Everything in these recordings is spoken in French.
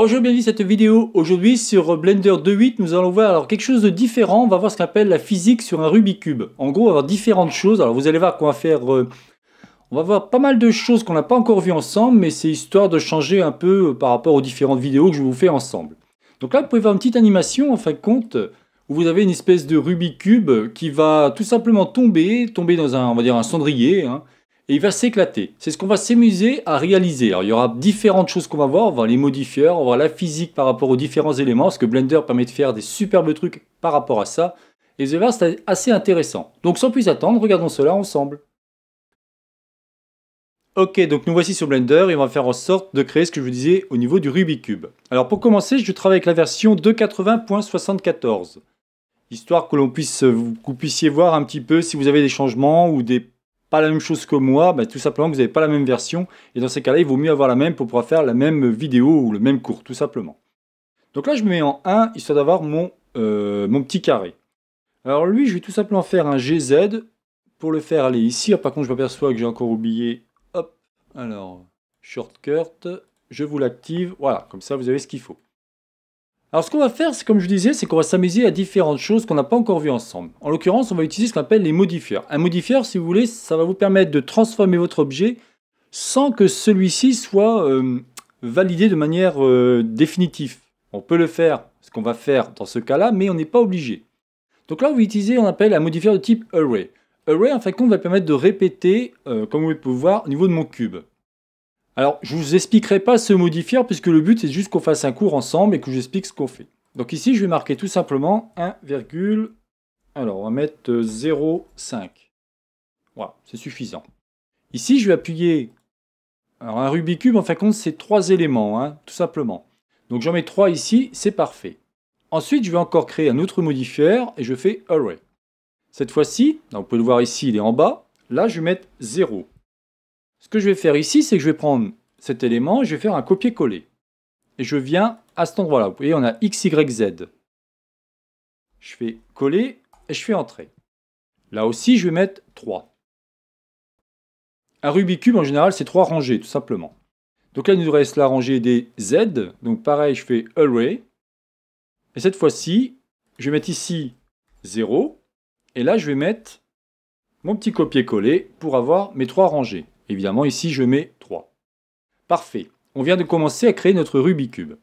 Bonjour, bienvenue à cette vidéo. Aujourd'hui sur Blender 2.8, nous allons voir alors quelque chose de différent. On va voir ce qu'on appelle la physique sur un Rubik's Cube. En gros, on va voir différentes choses. Alors vous allez voir qu'on va faire... Euh, on va voir pas mal de choses qu'on n'a pas encore vues ensemble, mais c'est histoire de changer un peu euh, par rapport aux différentes vidéos que je vous fais ensemble. Donc là, vous pouvez voir une petite animation, en fin de compte, où vous avez une espèce de Rubik's Cube qui va tout simplement tomber, tomber dans un, on va dire, un cendrier, hein et il va s'éclater. C'est ce qu'on va s'amuser à réaliser. Alors, il y aura différentes choses qu'on va voir, on va les modifieurs, on va la physique par rapport aux différents éléments, parce que Blender permet de faire des superbes trucs par rapport à ça. Et vous allez voir, c'est assez intéressant. Donc sans plus attendre, regardons cela ensemble. Ok, donc nous voici sur Blender et on va faire en sorte de créer ce que je vous disais au niveau du Rubik's Cube. Alors pour commencer, je travaille avec la version 2.80.74, histoire que l'on puisse, vous puissiez voir un petit peu si vous avez des changements ou des pas la même chose que moi, tout simplement que vous n'avez pas la même version. Et dans ces cas-là, il vaut mieux avoir la même pour pouvoir faire la même vidéo ou le même cours, tout simplement. Donc là, je mets en 1, histoire d'avoir mon, euh, mon petit carré. Alors lui, je vais tout simplement faire un GZ pour le faire aller ici. Par contre, je m'aperçois que j'ai encore oublié. Hop, alors, shortcut, je vous l'active. Voilà, comme ça, vous avez ce qu'il faut. Alors ce qu'on va faire, c'est comme je disais, c'est qu'on va s'amuser à différentes choses qu'on n'a pas encore vues ensemble. En l'occurrence, on va utiliser ce qu'on appelle les modifieurs. Un modifieur, si vous voulez, ça va vous permettre de transformer votre objet sans que celui-ci soit euh, validé de manière euh, définitive. On peut le faire, ce qu'on va faire dans ce cas-là, mais on n'est pas obligé. Donc là, on va utiliser, on appelle un modifieur de type array. Array, en fait, compte, va permettre de répéter, euh, comme vous pouvez le voir, au niveau de mon cube. Alors, je ne vous expliquerai pas ce modifier, puisque le but, c'est juste qu'on fasse un cours ensemble et que j'explique ce qu'on fait. Donc ici, je vais marquer tout simplement 1, alors on va mettre 0,5. Euh, voilà, c'est suffisant. Ici, je vais appuyer... Alors un Rubik's Cube, en fin de compte, c'est trois éléments, hein, tout simplement. Donc j'en mets 3 ici, c'est parfait. Ensuite, je vais encore créer un autre modifier et je fais Array. Cette fois-ci, vous pouvez le voir ici, il est en bas. Là, je vais mettre 0. Ce que je vais faire ici, c'est que je vais prendre cet élément je vais faire un copier-coller. Et je viens à cet endroit-là. Vous voyez, on a x, y, z. Je fais coller et je fais entrer. Là aussi, je vais mettre 3. Un Rubik's Cube, en général, c'est 3 rangées, tout simplement. Donc là, il nous reste la rangée des Z. Donc pareil, je fais Array. Et cette fois-ci, je vais mettre ici 0. Et là, je vais mettre mon petit copier-coller pour avoir mes trois rangées. Évidemment, ici, je mets 3. Parfait. On vient de commencer à créer notre Rubik's Cube.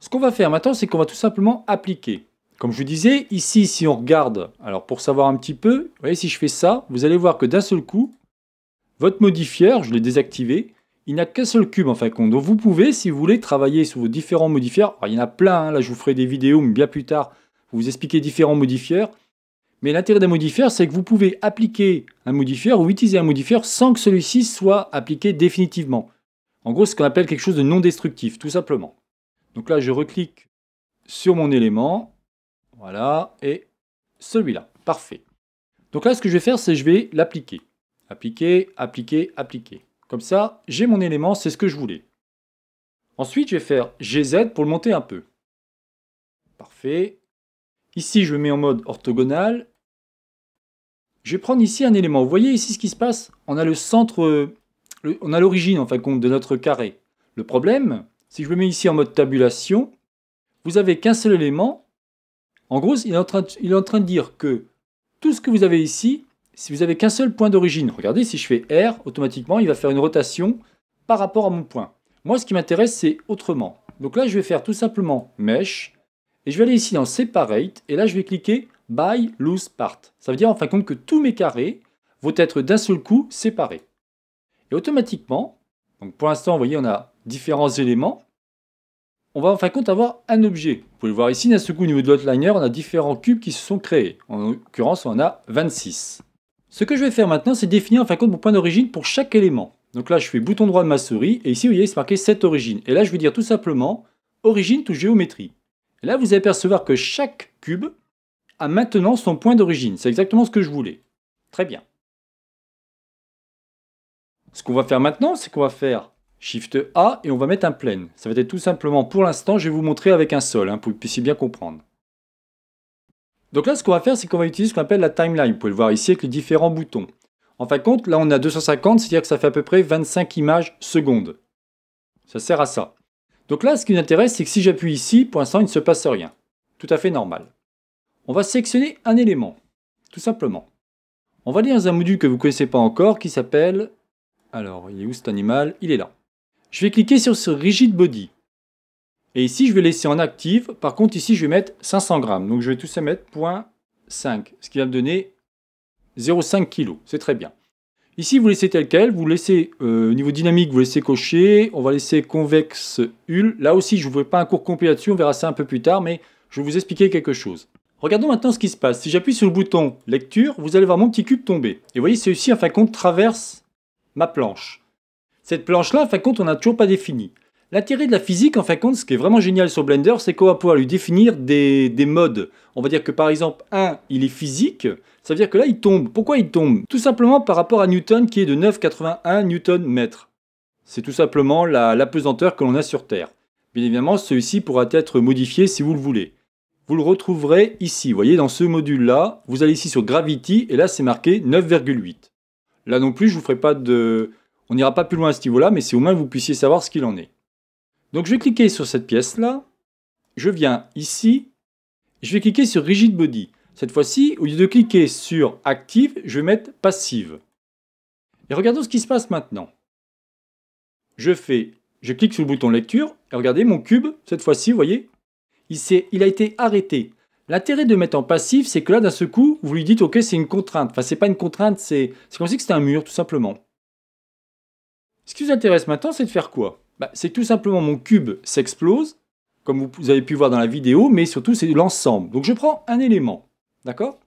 Ce qu'on va faire maintenant, c'est qu'on va tout simplement appliquer. Comme je vous disais, ici, si on regarde, alors pour savoir un petit peu, vous voyez, si je fais ça, vous allez voir que d'un seul coup, votre modifieur, je l'ai désactivé, il n'a qu'un seul cube en fin de compte. Donc vous pouvez, si vous voulez, travailler sur vos différents modifieurs. il y en a plein, hein. là je vous ferai des vidéos, mais bien plus tard, vous expliquer différents modifieurs. Mais l'intérêt d'un modifier, c'est que vous pouvez appliquer un modifier ou utiliser un modifier sans que celui-ci soit appliqué définitivement. En gros, ce qu'on appelle quelque chose de non destructif, tout simplement. Donc là, je reclique sur mon élément. Voilà, et celui-là. Parfait. Donc là, ce que je vais faire, c'est que je vais l'appliquer. Appliquer, appliquer, appliquer. Comme ça, j'ai mon élément, c'est ce que je voulais. Ensuite, je vais faire GZ pour le monter un peu. Parfait. Ici, je le mets en mode orthogonal. Je vais prendre ici un élément. Vous voyez ici ce qui se passe On a le centre, euh, on a l'origine en fin de compte de notre carré. Le problème, si je le mets ici en mode tabulation, vous n'avez qu'un seul élément. En gros, il est en, train de, il est en train de dire que tout ce que vous avez ici, si vous n'avez qu'un seul point d'origine, regardez, si je fais R, automatiquement, il va faire une rotation par rapport à mon point. Moi, ce qui m'intéresse, c'est autrement. Donc là, je vais faire tout simplement mesh, et je vais aller ici dans Separate, et là je vais cliquer By Loose Part. Ça veut dire en fin de compte que tous mes carrés vont être d'un seul coup séparés. Et automatiquement, donc pour l'instant, vous voyez, on a différents éléments. On va en fin de compte avoir un objet. Vous pouvez le voir ici, d'un seul coup, au niveau de l'outliner, on a différents cubes qui se sont créés. En l'occurrence, on en a 26. Ce que je vais faire maintenant, c'est définir en fin de compte mon point d'origine pour chaque élément. Donc là, je fais bouton droit de ma souris, et ici, vous voyez, il se marqué cette origine. Et là, je vais dire tout simplement origine to géométrie. Là, vous allez percevoir que chaque cube a maintenant son point d'origine. C'est exactement ce que je voulais. Très bien. Ce qu'on va faire maintenant, c'est qu'on va faire Shift A et on va mettre un plane. Ça va être tout simplement, pour l'instant, je vais vous montrer avec un sol, hein, pour que vous puissiez bien comprendre. Donc là, ce qu'on va faire, c'est qu'on va utiliser ce qu'on appelle la timeline. Vous pouvez le voir ici avec les différents boutons. En fin de compte, là, on a 250, c'est-à-dire que ça fait à peu près 25 images secondes. Ça sert à ça. Donc là, ce qui nous intéresse, c'est que si j'appuie ici, pour l'instant, il ne se passe rien. Tout à fait normal. On va sélectionner un élément, tout simplement. On va aller dans un module que vous ne connaissez pas encore qui s'appelle... Alors, il est où cet animal Il est là. Je vais cliquer sur ce Rigid Body. Et ici, je vais laisser en active. Par contre, ici, je vais mettre 500 grammes. Donc, je vais tout ça mettre 0.5, ce qui va me donner 0,5 kg. C'est très bien. Ici, vous laissez tel quel, vous laissez euh, niveau dynamique, vous laissez cocher, on va laisser convexe hull. Là aussi, je ne vous fais pas un cours complet là-dessus, on verra ça un peu plus tard, mais je vais vous expliquer quelque chose. Regardons maintenant ce qui se passe. Si j'appuie sur le bouton lecture, vous allez voir mon petit cube tomber. Et vous voyez, celui-ci, en fin de compte, traverse ma planche. Cette planche-là, en fin de compte, on n'a toujours pas défini. L'intérêt de la physique, en fin de compte, ce qui est vraiment génial sur Blender, c'est qu'on va pouvoir lui définir des, modes. On va dire que par exemple, 1, il est physique, ça veut dire que là, il tombe. Pourquoi il tombe Tout simplement par rapport à Newton qui est de 9,81 Newton mètres C'est tout simplement la, pesanteur que l'on a sur Terre. Bien évidemment, celui-ci pourra être modifié si vous le voulez. Vous le retrouverez ici, vous voyez, dans ce module-là, vous allez ici sur Gravity, et là, c'est marqué 9,8. Là non plus, je vous ferai pas de... On n'ira pas plus loin à ce niveau-là, mais c'est au moins que vous puissiez savoir ce qu'il en est. Donc je vais cliquer sur cette pièce-là, je viens ici, je vais cliquer sur Rigid Body. Cette fois-ci, au lieu de cliquer sur Active, je vais mettre Passive. Et regardons ce qui se passe maintenant. Je fais, je clique sur le bouton Lecture, et regardez mon cube, cette fois-ci, vous voyez, il, il a été arrêté. L'intérêt de mettre en Passive, c'est que là, d'un seul coup, vous lui dites, ok, c'est une contrainte. Enfin, c'est pas une contrainte, c'est comme si c'était un mur, tout simplement. Ce qui vous intéresse maintenant, c'est de faire quoi bah, c'est tout simplement mon cube s'explose, comme vous avez pu voir dans la vidéo, mais surtout c'est l'ensemble. Donc je prends un élément, d'accord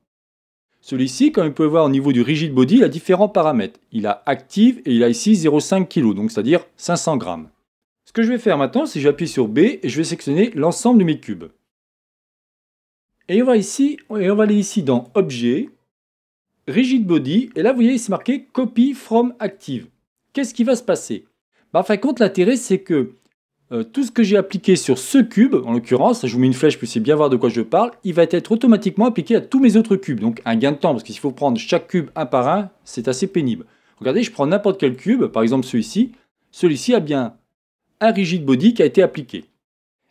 Celui-ci, comme vous pouvez voir au niveau du rigid body, il a différents paramètres. Il a active et il a ici 0,5 kg, donc c'est-à-dire 500 g. Ce que je vais faire maintenant, c'est que j'appuie sur B et je vais sélectionner l'ensemble de mes cubes. Et on va aller ici dans Objet, Rigid Body, et là vous voyez il s'est marqué Copy from Active. Qu'est-ce qui va se passer bah, en fin de compte, l'intérêt, c'est que euh, tout ce que j'ai appliqué sur ce cube, en l'occurrence, je vous mets une flèche, pour que vous puissiez bien voir de quoi je parle, il va être automatiquement appliqué à tous mes autres cubes. Donc un gain de temps, parce qu'il faut prendre chaque cube un par un, c'est assez pénible. Regardez, je prends n'importe quel cube, par exemple celui-ci. Celui-ci a bien un rigid body qui a été appliqué.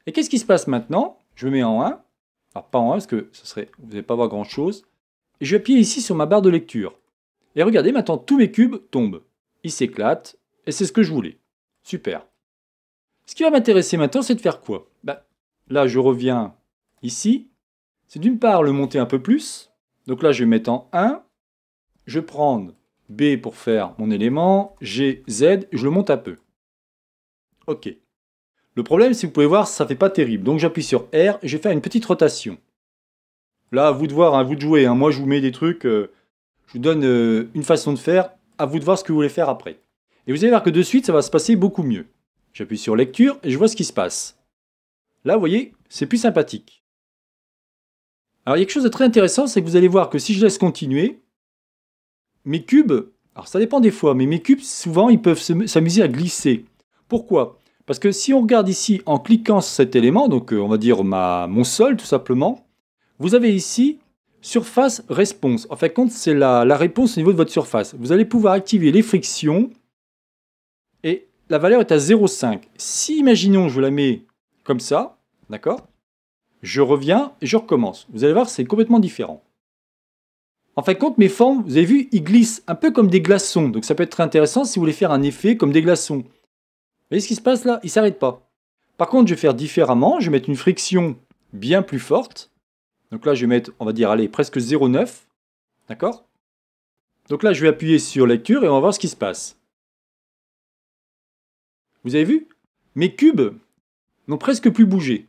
Et qu'est-ce qui se passe maintenant Je me mets en 1. Alors pas en 1, parce que ce serait, vous n'allez pas voir grand-chose. Et je vais appuyer ici sur ma barre de lecture. Et regardez, maintenant tous mes cubes tombent. Ils s'éclatent, et c'est ce que je voulais. Super. Ce qui va m'intéresser maintenant, c'est de faire quoi bah, Là, je reviens ici. C'est d'une part le monter un peu plus. Donc là, je vais mettre en 1. Je vais prendre B pour faire mon élément, G, Z, je le monte un peu. OK. Le problème, c'est que vous pouvez voir, ça ne fait pas terrible. Donc j'appuie sur R et je vais faire une petite rotation. Là, à vous de voir, à vous de jouer. Hein. Moi, je vous mets des trucs, euh, je vous donne euh, une façon de faire, à vous de voir ce que vous voulez faire après. Et vous allez voir que de suite, ça va se passer beaucoup mieux. J'appuie sur lecture et je vois ce qui se passe. Là, vous voyez, c'est plus sympathique. Alors, il y a quelque chose de très intéressant, c'est que vous allez voir que si je laisse continuer, mes cubes, alors ça dépend des fois, mais mes cubes, souvent, ils peuvent s'amuser à glisser. Pourquoi Parce que si on regarde ici, en cliquant sur cet élément, donc euh, on va dire ma, mon sol tout simplement, vous avez ici surface réponse. En fait, de compte, c'est la réponse au niveau de votre surface. Vous allez pouvoir activer les frictions la valeur est à 0,5. Si, imaginons, je la mets comme ça, d'accord Je reviens et je recommence. Vous allez voir, c'est complètement différent. En fin de compte, mes formes, vous avez vu, ils glissent un peu comme des glaçons. Donc ça peut être très intéressant si vous voulez faire un effet comme des glaçons. Vous voyez ce qui se passe là Ils ne s'arrêtent pas. Par contre, je vais faire différemment. Je vais mettre une friction bien plus forte. Donc là, je vais mettre, on va dire, allez, presque 0,9. D'accord Donc là, je vais appuyer sur lecture et on va voir ce qui se passe. Vous avez vu Mes cubes n'ont presque plus bougé.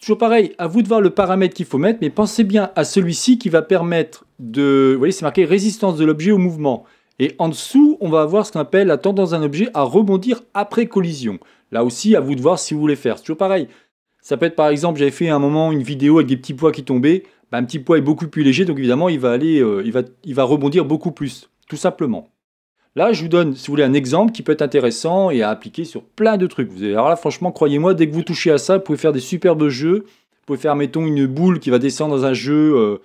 Toujours pareil, à vous de voir le paramètre qu'il faut mettre, mais pensez bien à celui-ci qui va permettre de... Vous voyez, c'est marqué résistance de l'objet au mouvement. Et en dessous, on va avoir ce qu'on appelle la tendance d'un objet à rebondir après collision. Là aussi, à vous de voir si vous voulez faire. C'est toujours pareil. Ça peut être par exemple, j'avais fait un moment une vidéo avec des petits poids qui tombaient. Bah, un petit poids est beaucoup plus léger, donc évidemment, il va euh, rebondir beaucoup plus, tout simplement. Là, je vous donne, si vous voulez, un exemple qui peut être intéressant et à appliquer sur plein de trucs. alors là, franchement, croyez-moi, dès que vous touchez à ça, vous pouvez faire des superbes jeux. Vous pouvez faire, mettons, une boule qui va descendre dans un jeu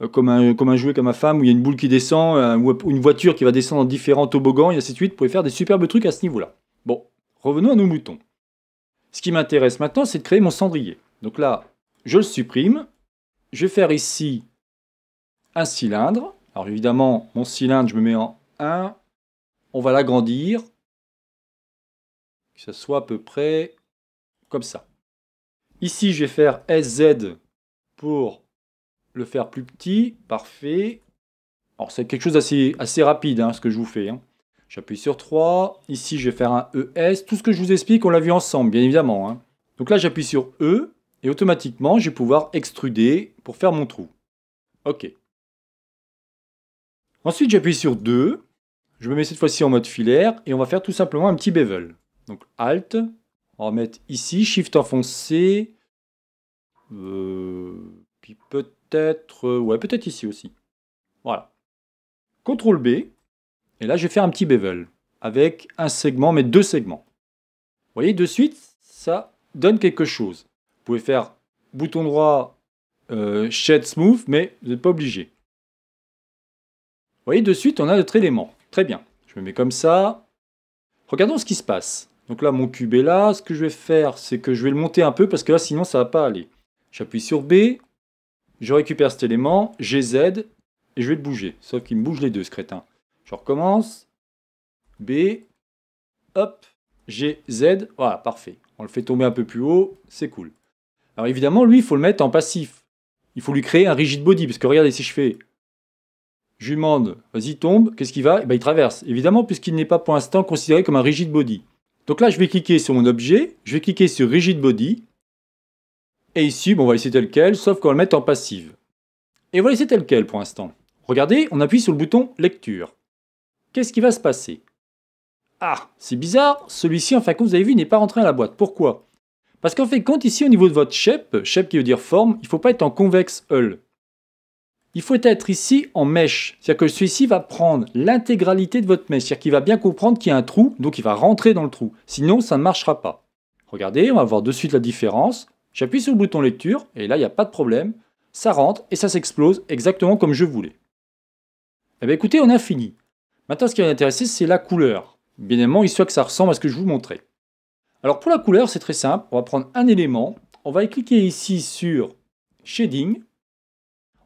euh, comme un, comme un jouet comme ma femme, où il y a une boule qui descend, euh, ou une voiture qui va descendre dans différents toboggans, et ainsi de suite. Vous pouvez faire des superbes trucs à ce niveau-là. Bon, revenons à nos moutons. Ce qui m'intéresse maintenant, c'est de créer mon cendrier. Donc là, je le supprime. Je vais faire ici un cylindre. Alors évidemment, mon cylindre, je me mets en 1, on va l'agrandir, que ce soit à peu près comme ça. Ici, je vais faire SZ pour le faire plus petit. Parfait. Alors, c'est quelque chose d'assez assez rapide, hein, ce que je vous fais. Hein. J'appuie sur 3. Ici, je vais faire un ES. Tout ce que je vous explique, on l'a vu ensemble, bien évidemment. Hein. Donc là, j'appuie sur E et automatiquement, je vais pouvoir extruder pour faire mon trou. OK. Ensuite, j'appuie sur 2 je me mets cette fois-ci en mode filaire et on va faire tout simplement un petit bevel. Donc Alt, on va mettre ici, Shift enfoncé, euh, puis peut-être, euh, ouais, peut-être ici aussi. Voilà. CTRL B, et là je vais faire un petit bevel avec un segment, mais deux segments. Vous voyez, de suite, ça donne quelque chose. Vous pouvez faire bouton droit, euh, Shade Smooth, mais vous n'êtes pas obligé. Vous voyez, de suite, on a notre élément. Très bien, je me mets comme ça. Regardons ce qui se passe. Donc là, mon cube est là. Ce que je vais faire, c'est que je vais le monter un peu parce que là, sinon, ça ne va pas aller. J'appuie sur B, je récupère cet élément, GZ, et je vais le bouger. Sauf qu'il me bouge les deux, ce crétin. Je recommence. B, hop, GZ. Voilà, parfait. On le fait tomber un peu plus haut, c'est cool. Alors évidemment, lui, il faut le mettre en passif. Il faut lui créer un rigid body, parce que regardez, si je fais je vas-y, tombe, qu'est-ce qu'il va eh ben, Il traverse, évidemment, puisqu'il n'est pas pour l'instant considéré comme un rigid body. Donc là, je vais cliquer sur mon objet, je vais cliquer sur rigid body. Et ici, bon, on va laisser tel quel, sauf qu'on va le mettre en passive. Et on va laisser tel quel pour l'instant. Regardez, on appuie sur le bouton lecture. Qu'est-ce qui va se passer Ah, c'est bizarre, celui-ci, en fin de vous avez vu, n'est pas rentré à la boîte. Pourquoi Parce qu'en fait, quand ici, au niveau de votre shape, shape qui veut dire forme, il ne faut pas être en convexe hull il faut être ici en mèche. C'est-à-dire que celui-ci va prendre l'intégralité de votre mèche. C'est-à-dire qu'il va bien comprendre qu'il y a un trou, donc il va rentrer dans le trou. Sinon, ça ne marchera pas. Regardez, on va voir de suite la différence. J'appuie sur le bouton lecture, et là, il n'y a pas de problème. Ça rentre et ça s'explose exactement comme je voulais. Eh bien écoutez, on a fini. Maintenant, ce qui va m'intéresser, c'est la couleur. Bien évidemment, il faut que ça ressemble à ce que je vous montrais. Alors pour la couleur, c'est très simple. On va prendre un élément. On va cliquer ici sur Shading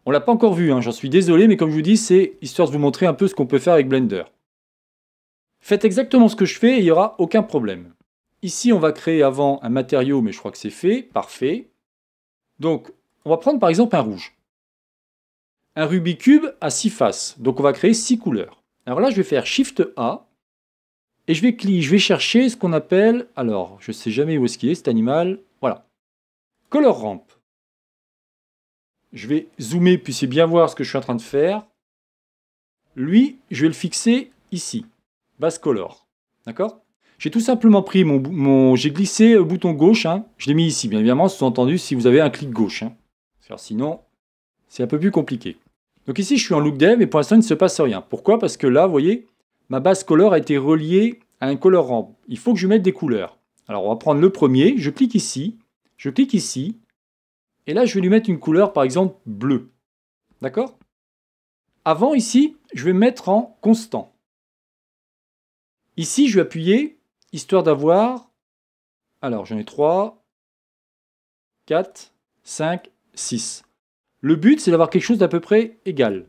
on l'a pas encore vu, hein, j'en suis désolé, mais comme je vous dis, c'est histoire de vous montrer un peu ce qu'on peut faire avec Blender. Faites exactement ce que je fais et il n'y aura aucun problème. Ici, on va créer avant un matériau, mais je crois que c'est fait. Parfait. Donc, on va prendre par exemple un rouge. Un Rubik's Cube à six faces, donc on va créer six couleurs. Alors là, je vais faire Shift A, et je vais, cliquer, je vais chercher ce qu'on appelle, alors, je ne sais jamais où est-ce qu'il est cet animal, voilà. Color Ramp je vais zoomer, puissiez bien voir ce que je suis en train de faire. Lui, je vais le fixer ici, base color. D'accord J'ai tout simplement pris mon, j'ai glissé le bouton gauche, hein. je l'ai mis ici, bien évidemment, sous-entendu si vous avez un clic gauche. Hein. Sinon, c'est un peu plus compliqué. Donc ici, je suis en look dev et pour l'instant, il ne se passe rien. Pourquoi Parce que là, vous voyez, ma base color a été reliée à un color ramp. Il faut que je mette des couleurs. Alors, on va prendre le premier, je clique ici, je clique ici, et là, je vais lui mettre une couleur, par exemple, bleue. D'accord Avant, ici, je vais mettre en constant. Ici, je vais appuyer, histoire d'avoir... Alors, j'en ai 3, 4, 5, 6. Le but, c'est d'avoir quelque chose d'à peu près égal.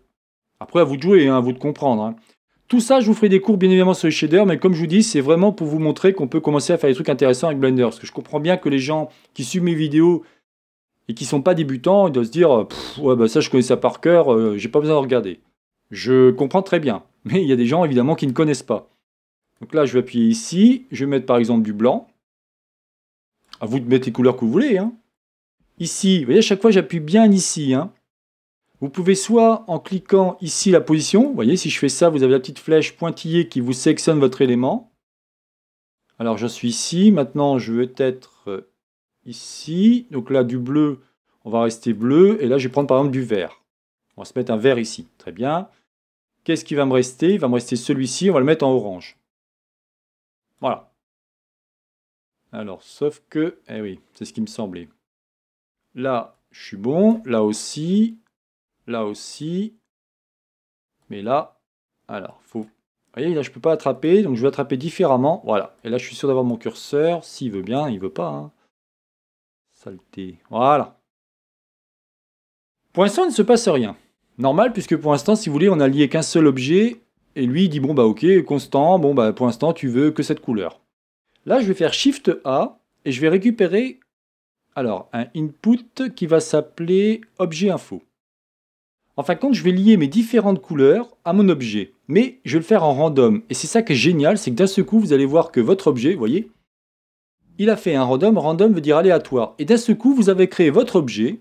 Après, à vous de jouer, hein, à vous de comprendre. Hein. Tout ça, je vous ferai des cours bien évidemment sur les shaders, mais comme je vous dis, c'est vraiment pour vous montrer qu'on peut commencer à faire des trucs intéressants avec Blender. Parce que je comprends bien que les gens qui suivent mes vidéos et qui ne sont pas débutants, ils doivent se dire bah, ça je connais ça par cœur, je euh, j'ai pas besoin de regarder. Je comprends très bien, mais il y a des gens évidemment qui ne connaissent pas. Donc là, je vais appuyer ici, je vais mettre par exemple du blanc. À vous de mettre les couleurs que vous voulez. Hein. Ici, vous voyez, à chaque fois j'appuie bien ici. Hein. Vous pouvez soit en cliquant ici la position, vous voyez, si je fais ça, vous avez la petite flèche pointillée qui vous sélectionne votre élément. Alors je suis ici, maintenant je veux être euh, ici. Donc là, du bleu, on va rester bleu. Et là, je vais prendre par exemple du vert. On va se mettre un vert ici. Très bien. Qu'est-ce qui va me rester Il va me rester celui-ci. On va le mettre en orange. Voilà. Alors, sauf que... Eh oui, c'est ce qui me semblait. Là, je suis bon. Là aussi. Là aussi. Mais là, alors, faut... Vous voyez, là, je ne peux pas attraper, donc je vais attraper différemment. Voilà. Et là, je suis sûr d'avoir mon curseur. S'il veut bien, il ne veut pas. Hein. Voilà. Pour l'instant, il ne se passe rien. Normal, puisque pour l'instant, si vous voulez, on n'a lié qu'un seul objet, et lui, il dit, bon, bah ok, constant, bon, bah pour l'instant, tu veux que cette couleur. Là, je vais faire Shift A, et je vais récupérer, alors, un input qui va s'appeler objet info. En fin de compte, je vais lier mes différentes couleurs à mon objet, mais je vais le faire en random. Et c'est ça qui est génial, c'est que d'un seul coup, vous allez voir que votre objet, vous voyez, il a fait un random, random veut dire aléatoire. Et d'un seul coup, vous avez créé votre objet,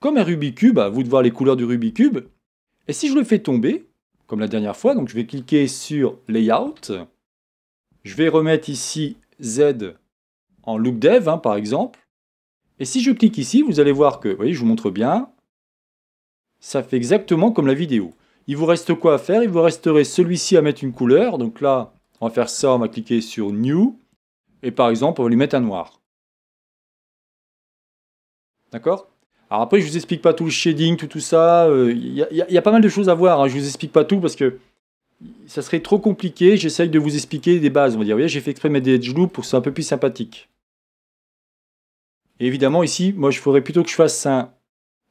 comme un Rubik's Cube, à vous de voir les couleurs du Rubik's Cube. Et si je le fais tomber, comme la dernière fois, donc je vais cliquer sur Layout, je vais remettre ici Z en look dev, hein, par exemple. Et si je clique ici, vous allez voir que, vous voyez, je vous montre bien, ça fait exactement comme la vidéo. Il vous reste quoi à faire Il vous resterait celui-ci à mettre une couleur. Donc là, on va faire ça, on va cliquer sur New et par exemple, on va lui mettre un noir. D'accord Alors après, je vous explique pas tout le shading, tout, tout ça. Il euh, y, a pas mal de choses à voir. Je hein. Je vous explique pas tout parce que ça serait trop compliqué. J'essaye de vous expliquer des bases. On va dire, voyez, j'ai fait exprès de mettre des edge loops pour que soit un peu plus sympathique. Et évidemment, ici, moi, je ferais plutôt que je fasse un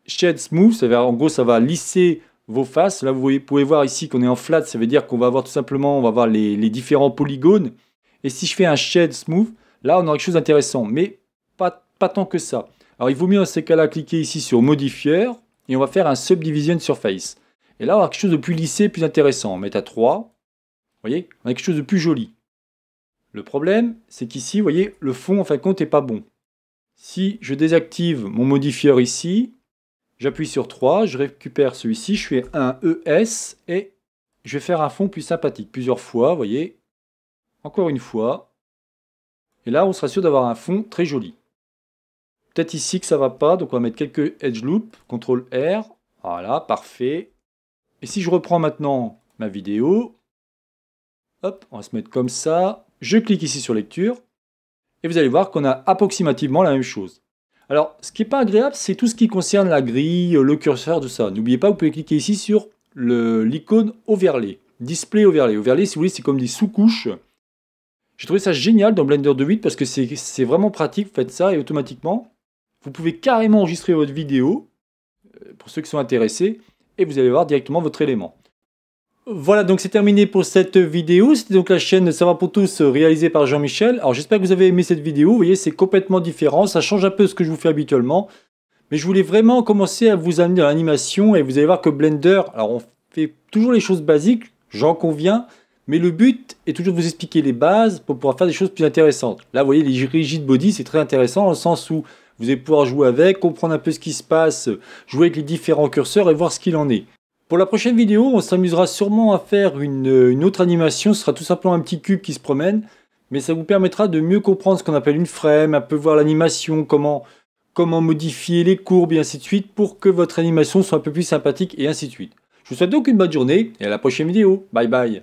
shade smooth. Ça veut dire, en gros, ça va lisser vos faces. Là, vous pouvez voir ici qu'on est en flat. Ça veut dire qu'on va avoir tout simplement, on va voir les différents polygones. Et si je fais un shade smooth, là, on aura quelque chose d'intéressant, mais pas, tant que ça. Alors, il vaut mieux dans ces cas-là cliquer ici sur Modifier et on va faire un Subdivision Surface. Et là, on aura quelque chose de plus lissé, plus intéressant. On met à 3. Vous voyez, on a quelque chose de plus joli. Le problème, c'est qu'ici, vous voyez, le fond, en fin de compte, n'est pas bon. Si je désactive mon modifier ici, j'appuie sur 3, je récupère celui-ci, je fais un ES et je vais faire un fond plus sympathique. Plusieurs fois, vous voyez, encore une fois. Et là, on sera sûr d'avoir un fond très joli. Peut-être ici que ça va pas, donc on va mettre quelques edge loop. CTRL R. Voilà, parfait. Et si je reprends maintenant ma vidéo, hop, on va se mettre comme ça. Je clique ici sur lecture. Et vous allez voir qu'on a approximativement la même chose. Alors, ce qui n'est pas agréable, c'est tout ce qui concerne la grille, le curseur, tout ça. N'oubliez pas, vous pouvez cliquer ici sur l'icône overlay, display overlay. Overlay, si vous voulez, c'est comme des sous-couches j'ai trouvé ça génial dans Blender 2.8 parce que c'est vraiment pratique, vous faites ça et automatiquement, vous pouvez carrément enregistrer votre vidéo, euh, pour ceux qui sont intéressés, et vous allez voir directement votre élément. Voilà, donc c'est terminé pour cette vidéo. C'était donc la chaîne Ça va pour tous euh, réalisée par Jean-Michel. Alors j'espère que vous avez aimé cette vidéo. Vous voyez, c'est complètement différent. Ça change un peu ce que je vous fais habituellement. Mais je voulais vraiment commencer à vous amener dans l'animation et vous allez voir que Blender, alors on fait toujours les choses basiques, j'en conviens, mais le but est toujours de vous expliquer les bases pour pouvoir faire des choses plus intéressantes. Là, vous voyez, les rigid body, c'est très intéressant dans le sens où vous allez pouvoir jouer avec, comprendre un peu ce qui se passe, jouer avec les différents curseurs et voir ce qu'il en est. Pour la prochaine vidéo, on s'amusera sûrement à faire une, autre animation. Ce sera tout simplement un petit cube qui se promène. Mais ça vous permettra de mieux comprendre ce qu'on appelle une frame, un peu voir l'animation, comment, comment modifier les courbes et ainsi de suite pour que votre animation soit un peu plus sympathique et ainsi de suite. Je vous souhaite donc une bonne journée et à la prochaine vidéo. Bye bye